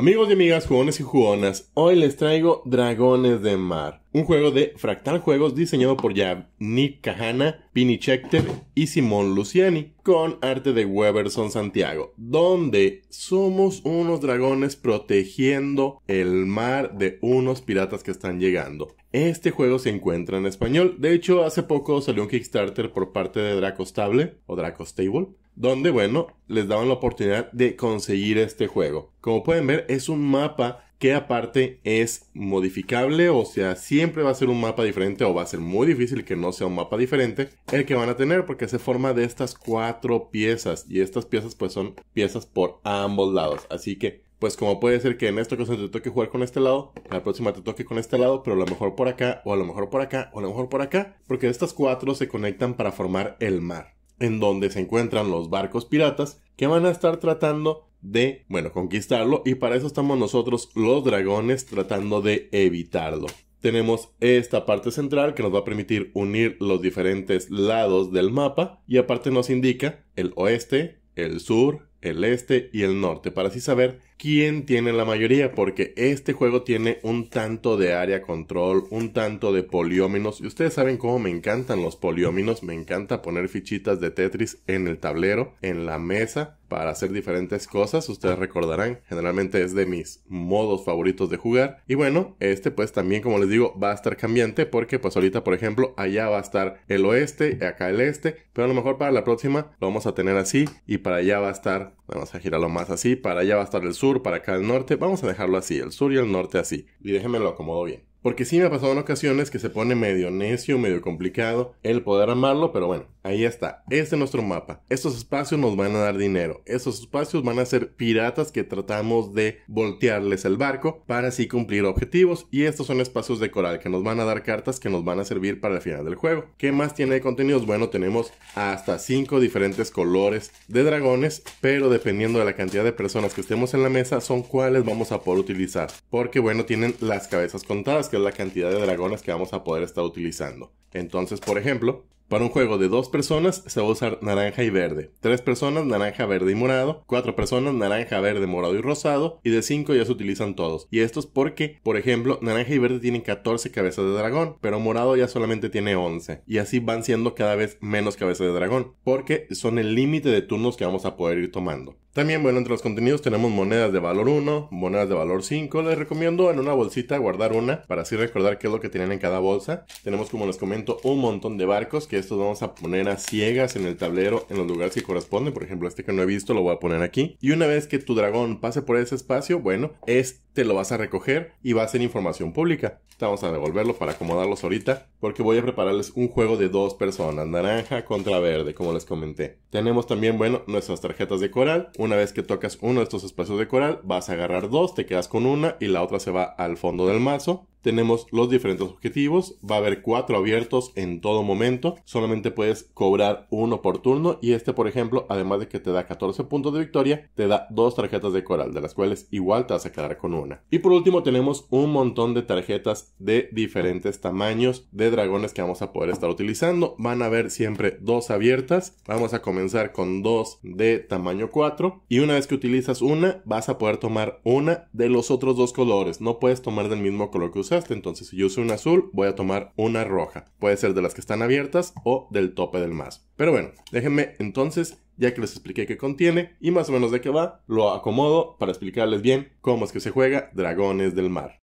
Amigos y amigas, jugones y jugonas, hoy les traigo Dragones de Mar, un juego de Fractal Juegos diseñado por ya Nick Kahana, Pini Schechter y Simón Luciani, con arte de Weberson Santiago, donde somos unos dragones protegiendo el mar de unos piratas que están llegando. Este juego se encuentra en español, de hecho hace poco salió un Kickstarter por parte de Dracostable o Dracostable, donde, bueno, les daban la oportunidad de conseguir este juego. Como pueden ver, es un mapa que aparte es modificable, o sea, siempre va a ser un mapa diferente o va a ser muy difícil que no sea un mapa diferente el que van a tener porque se forma de estas cuatro piezas y estas piezas pues son piezas por ambos lados, así que pues como puede ser que en esta ocasión te toque jugar con este lado, la próxima te toque con este lado, pero a lo mejor por acá, o a lo mejor por acá, o a lo mejor por acá, porque estas cuatro se conectan para formar el mar en donde se encuentran los barcos piratas que van a estar tratando de, bueno, conquistarlo y para eso estamos nosotros los dragones tratando de evitarlo. Tenemos esta parte central que nos va a permitir unir los diferentes lados del mapa y aparte nos indica el oeste, el sur, el este y el norte para así saber quién tiene la mayoría, porque este juego tiene un tanto de área control, un tanto de polióminos, y ustedes saben cómo me encantan los polióminos, me encanta poner fichitas de Tetris en el tablero, en la mesa, para hacer diferentes cosas, ustedes recordarán, generalmente es de mis modos favoritos de jugar. Y bueno, este pues también como les digo va a estar cambiante porque pues ahorita por ejemplo allá va a estar el oeste, y acá el este, pero a lo mejor para la próxima lo vamos a tener así y para allá va a estar, vamos a girarlo más así, para allá va a estar el sur para acá al norte, vamos a dejarlo así, el sur y el norte así. Y déjenme lo acomodo bien. Porque sí me ha pasado en ocasiones que se pone medio necio, medio complicado el poder armarlo, pero bueno, Ahí está, este es nuestro mapa. Estos espacios nos van a dar dinero. Estos espacios van a ser piratas que tratamos de voltearles el barco para así cumplir objetivos. Y estos son espacios de coral que nos van a dar cartas que nos van a servir para el final del juego. ¿Qué más tiene de contenidos? Bueno, tenemos hasta 5 diferentes colores de dragones, pero dependiendo de la cantidad de personas que estemos en la mesa, son cuáles vamos a poder utilizar. Porque bueno, tienen las cabezas contadas, que es la cantidad de dragones que vamos a poder estar utilizando. Entonces, por ejemplo, para un juego de dos personas se va a usar naranja y verde, tres personas naranja, verde y morado, cuatro personas naranja, verde, morado y rosado, y de cinco ya se utilizan todos. Y esto es porque, por ejemplo, naranja y verde tienen 14 cabezas de dragón, pero morado ya solamente tiene 11, y así van siendo cada vez menos cabezas de dragón, porque son el límite de turnos que vamos a poder ir tomando. También, bueno, entre los contenidos tenemos monedas de valor 1, monedas de valor 5. Les recomiendo en una bolsita guardar una para así recordar qué es lo que tienen en cada bolsa. Tenemos, como les comento, un montón de barcos que estos vamos a poner a ciegas en el tablero en los lugares que corresponden. Por ejemplo, este que no he visto lo voy a poner aquí. Y una vez que tu dragón pase por ese espacio, bueno, es te lo vas a recoger y va a ser información pública. Vamos a devolverlo para acomodarlos ahorita, porque voy a prepararles un juego de dos personas, naranja contra verde, como les comenté. Tenemos también, bueno, nuestras tarjetas de coral. Una vez que tocas uno de estos espacios de coral, vas a agarrar dos, te quedas con una y la otra se va al fondo del mazo tenemos los diferentes objetivos. Va a haber cuatro abiertos en todo momento. Solamente puedes cobrar uno por turno. Y este, por ejemplo, además de que te da 14 puntos de victoria, te da dos tarjetas de coral, de las cuales igual te vas a quedar con una. Y por último, tenemos un montón de tarjetas de diferentes tamaños de dragones que vamos a poder estar utilizando. Van a haber siempre dos abiertas. Vamos a comenzar con dos de tamaño 4. Y una vez que utilizas una, vas a poder tomar una de los otros dos colores. No puedes tomar del mismo color que usas entonces, si yo uso una azul, voy a tomar una roja. Puede ser de las que están abiertas o del tope del más. Pero bueno, déjenme entonces, ya que les expliqué qué contiene y más o menos de qué va, lo acomodo para explicarles bien cómo es que se juega Dragones del Mar.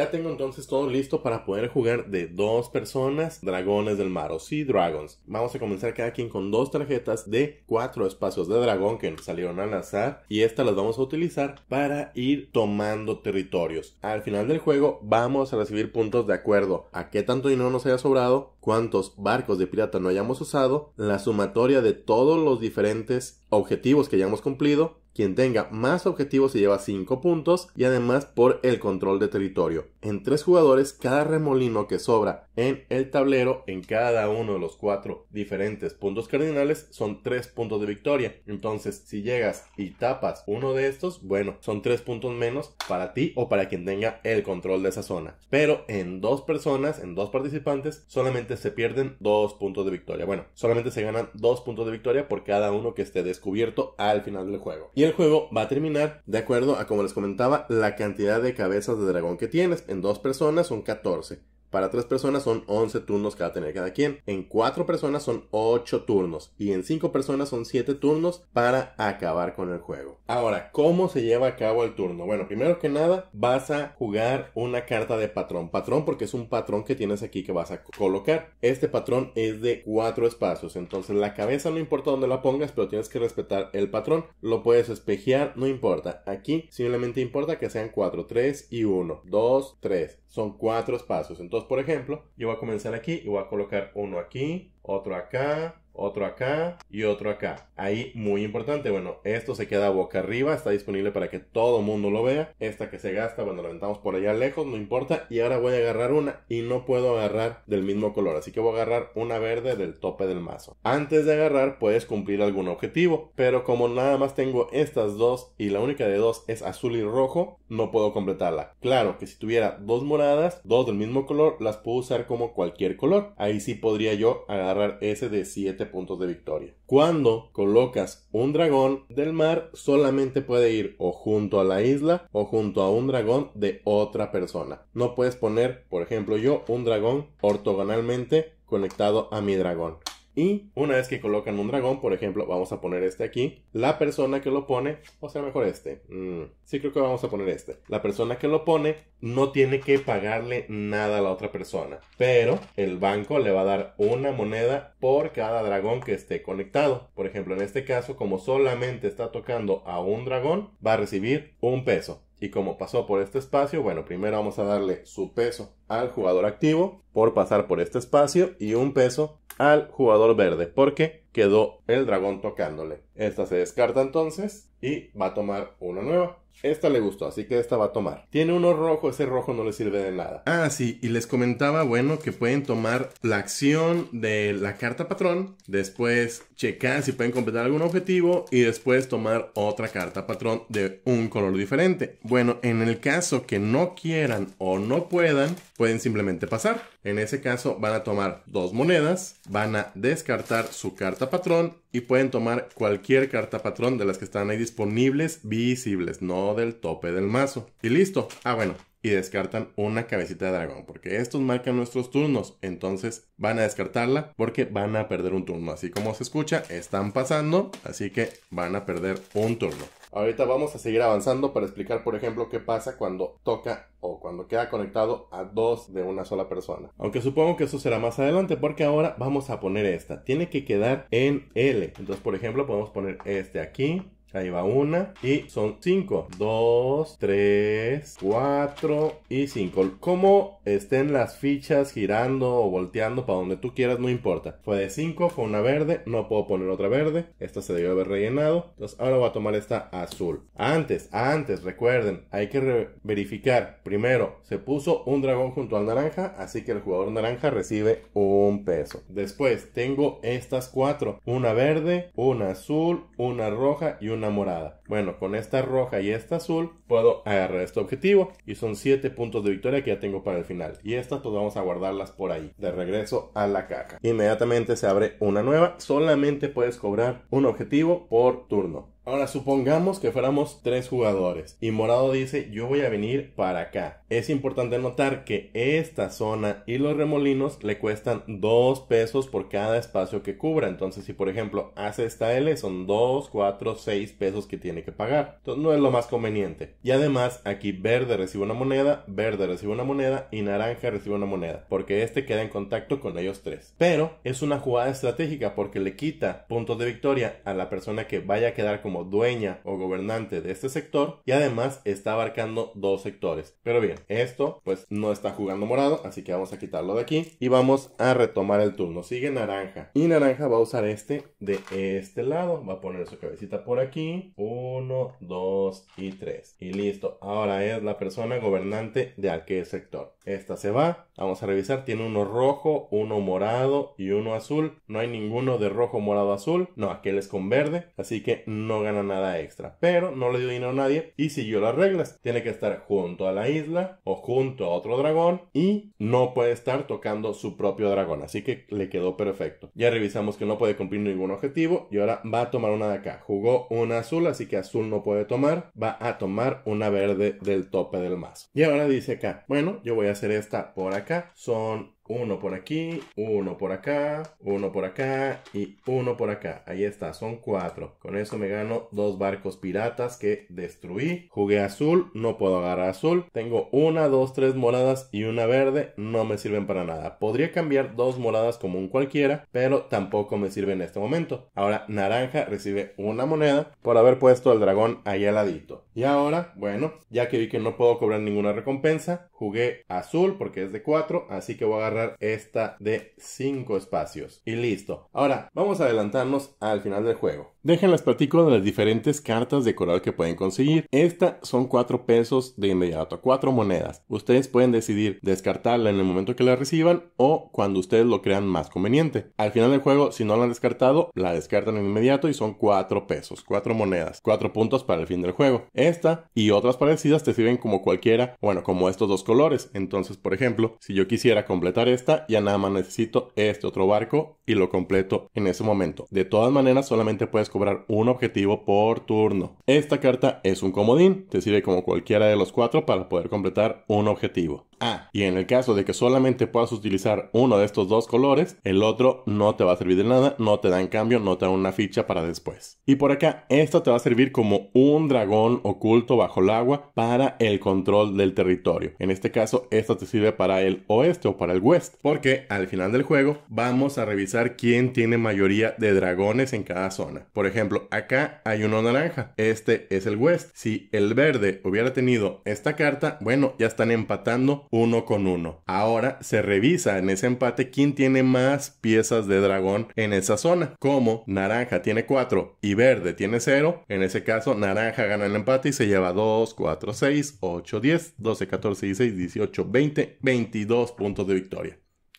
Ya tengo entonces todo listo para poder jugar de dos personas, dragones del mar o sea dragons. Vamos a comenzar cada quien con dos tarjetas de cuatro espacios de dragón que nos salieron al azar y estas las vamos a utilizar para ir tomando territorios. Al final del juego vamos a recibir puntos de acuerdo a qué tanto dinero nos haya sobrado, cuántos barcos de pirata no hayamos usado, la sumatoria de todos los diferentes objetivos que hayamos cumplido quien tenga más objetivos se lleva 5 puntos y además por el control de territorio. En 3 jugadores, cada remolino que sobra en el tablero, en cada uno de los 4 diferentes puntos cardinales, son 3 puntos de victoria. Entonces, si llegas y tapas uno de estos, bueno, son 3 puntos menos para ti o para quien tenga el control de esa zona. Pero en 2 personas, en 2 participantes, solamente se pierden 2 puntos de victoria. Bueno, solamente se ganan 2 puntos de victoria por cada uno que esté descubierto al final del juego el juego va a terminar de acuerdo a como les comentaba la cantidad de cabezas de dragón que tienes. En dos personas son 14. Para tres personas son 11 turnos que va a tener cada quien. En cuatro personas son 8 turnos. Y en cinco personas son 7 turnos para acabar con el juego. Ahora, ¿cómo se lleva a cabo el turno? Bueno, primero que nada, vas a jugar una carta de patrón. Patrón porque es un patrón que tienes aquí que vas a colocar. Este patrón es de 4 espacios. Entonces la cabeza no importa dónde la pongas, pero tienes que respetar el patrón. Lo puedes espejear, no importa. Aquí simplemente importa que sean 4, 3 y 1. 2, 3 son cuatro espacios. Entonces, por ejemplo, yo voy a comenzar aquí y voy a colocar uno aquí, otro acá, otro acá y otro acá. Ahí, muy importante, bueno, esto se queda boca arriba, está disponible para que todo mundo lo vea. Esta que se gasta, bueno, la aventamos por allá lejos, no importa. Y ahora voy a agarrar una y no puedo agarrar del mismo color, así que voy a agarrar una verde del tope del mazo. Antes de agarrar, puedes cumplir algún objetivo, pero como nada más tengo estas dos y la única de dos es azul y rojo, no puedo completarla. Claro que si tuviera dos moradas, dos del mismo color, las puedo usar como cualquier color. Ahí sí podría yo agarrar ese de 7 puntos de victoria. Cuando colocas un dragón del mar, solamente puede ir o junto a la isla o junto a un dragón de otra persona. No puedes poner, por ejemplo, yo un dragón ortogonalmente conectado a mi dragón. Y una vez que colocan un dragón, por ejemplo, vamos a poner este aquí. La persona que lo pone, o sea, mejor este. Mm, sí, creo que vamos a poner este. La persona que lo pone no tiene que pagarle nada a la otra persona. Pero el banco le va a dar una moneda por cada dragón que esté conectado. Por ejemplo, en este caso, como solamente está tocando a un dragón, va a recibir un peso. Y como pasó por este espacio, bueno, primero vamos a darle su peso al jugador activo por pasar por este espacio y un peso al jugador verde porque quedó el dragón tocándole. Esta se descarta entonces y va a tomar una nueva. Esta le gustó, así que esta va a tomar. Tiene uno rojo, ese rojo no le sirve de nada. Ah, sí, y les comentaba, bueno, que pueden tomar la acción de la carta patrón, después checar si pueden completar algún objetivo y después tomar otra carta patrón de un color diferente. Bueno, en el caso que no quieran o no puedan, pueden simplemente pasar. En ese caso van a tomar dos monedas, van a descartar su carta patrón y pueden tomar cualquier carta patrón de las que están ahí disponibles, visibles, no del tope del mazo. Y listo. Ah, bueno, y descartan una cabecita de dragón, porque estos marcan nuestros turnos, entonces van a descartarla porque van a perder un turno. Así como se escucha, están pasando, así que van a perder un turno. Ahorita vamos a seguir avanzando para explicar, por ejemplo, qué pasa cuando toca o cuando queda conectado a dos de una sola persona. Aunque supongo que eso será más adelante porque ahora vamos a poner esta. Tiene que quedar en L. Entonces, por ejemplo, podemos poner este aquí, Ahí va una y son cinco. Dos, tres, cuatro y cinco. Como estén las fichas girando o volteando para donde tú quieras, no importa. Fue de cinco, fue una verde, no puedo poner otra verde. Esta se debió haber rellenado. Entonces ahora voy a tomar esta azul. Antes, antes, recuerden, hay que verificar. Primero, se puso un dragón junto al naranja, así que el jugador naranja recibe un peso. Después, tengo estas cuatro. Una verde, una azul, una roja y una morada. Bueno, con esta roja y esta azul puedo agarrar este objetivo y son 7 puntos de victoria que ya tengo para el final. Y estas pues vamos a guardarlas por ahí. De regreso a la caja. Inmediatamente se abre una nueva. Solamente puedes cobrar un objetivo por turno. Ahora supongamos que fuéramos tres jugadores y Morado dice yo voy a venir para acá. Es importante notar que esta zona y los remolinos le cuestan 2 pesos por cada espacio que cubra. Entonces si por ejemplo hace esta L son 2, 4, 6 pesos que tiene que pagar. Entonces no es lo más conveniente. Y además aquí verde recibe una moneda, verde recibe una moneda y naranja recibe una moneda. Porque este queda en contacto con ellos tres. Pero es una jugada estratégica porque le quita puntos de victoria a la persona que vaya a quedar con como dueña o gobernante de este sector y además está abarcando dos sectores. Pero bien, esto pues no está jugando morado, así que vamos a quitarlo de aquí y vamos a retomar el turno. Sigue naranja y naranja va a usar este de este lado, va a poner su cabecita por aquí, uno dos y tres, y listo. Ahora es la persona gobernante de aquel sector. Esta se va, vamos a revisar, tiene uno rojo, uno morado y uno azul. No hay ninguno de rojo, morado, azul, no, aquel es con verde, así que no gana nada extra, pero no le dio dinero a nadie y siguió las reglas. Tiene que estar junto a la isla o junto a otro dragón y no puede estar tocando su propio dragón, así que le quedó perfecto. Ya revisamos que no puede cumplir ningún objetivo y ahora va a tomar una de acá. Jugó una azul, así que azul no puede tomar, va a tomar una verde del tope del mazo. Y ahora dice acá, bueno, yo voy a hacer esta por acá, son uno por aquí, uno por acá, uno por acá y uno por acá. Ahí está, son cuatro. Con eso me gano dos barcos piratas que destruí. Jugué azul, no puedo agarrar azul. Tengo una, dos, tres moradas y una verde, no me sirven para nada. Podría cambiar dos moradas como un cualquiera, pero tampoco me sirve en este momento. Ahora naranja recibe una moneda por haber puesto el dragón ahí al ladito. Y ahora, bueno, ya que vi que no puedo cobrar ninguna recompensa, jugué azul porque es de cuatro, así que voy a agarrar esta de 5 espacios. Y listo. Ahora, vamos a adelantarnos al final del juego. dejen las partículas de las diferentes cartas de coral que pueden conseguir. esta son 4 pesos de inmediato, 4 monedas. Ustedes pueden decidir descartarla en el momento que la reciban o cuando ustedes lo crean más conveniente. Al final del juego, si no la han descartado, la descartan en inmediato y son 4 pesos, 4 monedas, 4 puntos para el fin del juego. Esta y otras parecidas te sirven como cualquiera, bueno, como estos dos colores. Entonces, por ejemplo, si yo quisiera completar esta, ya nada más necesito este otro barco y lo completo en ese momento. De todas maneras, solamente puedes cobrar un objetivo por turno. Esta carta es un comodín, te sirve como cualquiera de los cuatro para poder completar un objetivo. Ah, y en el caso de que solamente puedas utilizar uno de estos dos colores, el otro no te va a servir de nada, no te da en cambio, no te da una ficha para después. Y por acá, esta te va a servir como un dragón oculto bajo el agua para el control del territorio. En este caso, esta te sirve para el oeste o para el oeste porque al final del juego vamos a revisar quién tiene mayoría de dragones en cada zona. Por ejemplo, acá hay uno naranja, este es el West. Si el verde hubiera tenido esta carta, bueno, ya están empatando uno con uno. Ahora se revisa en ese empate quién tiene más piezas de dragón en esa zona. Como naranja tiene 4 y verde tiene 0, en ese caso naranja gana el empate y se lleva 2, 4, 6, 8, 10, 12, 14, 16, 18, 20, 22 puntos de victoria.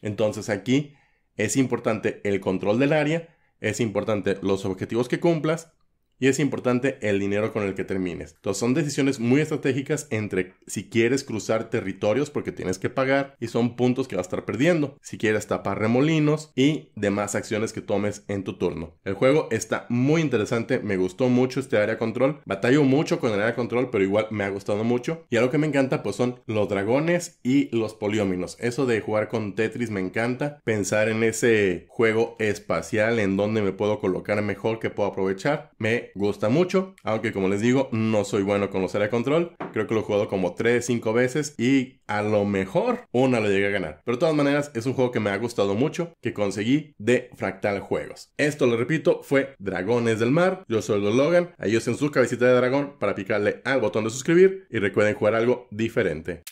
Entonces aquí es importante el control del área, es importante los objetivos que cumplas y es importante el dinero con el que termines. Entonces son decisiones muy estratégicas entre si quieres cruzar territorios porque tienes que pagar y son puntos que vas a estar perdiendo, si quieres tapar remolinos y demás acciones que tomes en tu turno. El juego está muy interesante, me gustó mucho este área control, batallo mucho con el área control, pero igual me ha gustado mucho y algo que me encanta pues son los dragones y los polióminos. Eso de jugar con Tetris me encanta, pensar en ese juego espacial en donde me puedo colocar mejor que puedo aprovechar, me gusta mucho, aunque como les digo, no soy bueno con los área control. Creo que lo he jugado como 3, 5 veces y a lo mejor una lo llegué a ganar. Pero de todas maneras, es un juego que me ha gustado mucho, que conseguí de Fractal Juegos. Esto, lo repito, fue Dragones del Mar. Yo soy Logan. Ahí en su cabecita de dragón para picarle al botón de suscribir y recuerden jugar algo diferente.